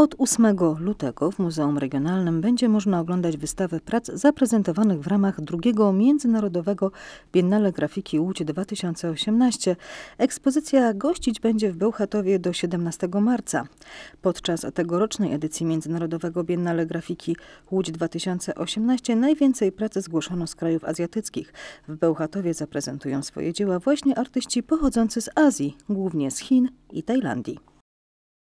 Od 8 lutego w Muzeum Regionalnym będzie można oglądać wystawę prac zaprezentowanych w ramach drugiego Międzynarodowego Biennale Grafiki Łódź 2018. Ekspozycja gościć będzie w Bełchatowie do 17 marca. Podczas tegorocznej edycji Międzynarodowego Biennale Grafiki Łódź 2018 najwięcej prac zgłoszono z krajów azjatyckich. W Bełchatowie zaprezentują swoje dzieła właśnie artyści pochodzący z Azji, głównie z Chin i Tajlandii.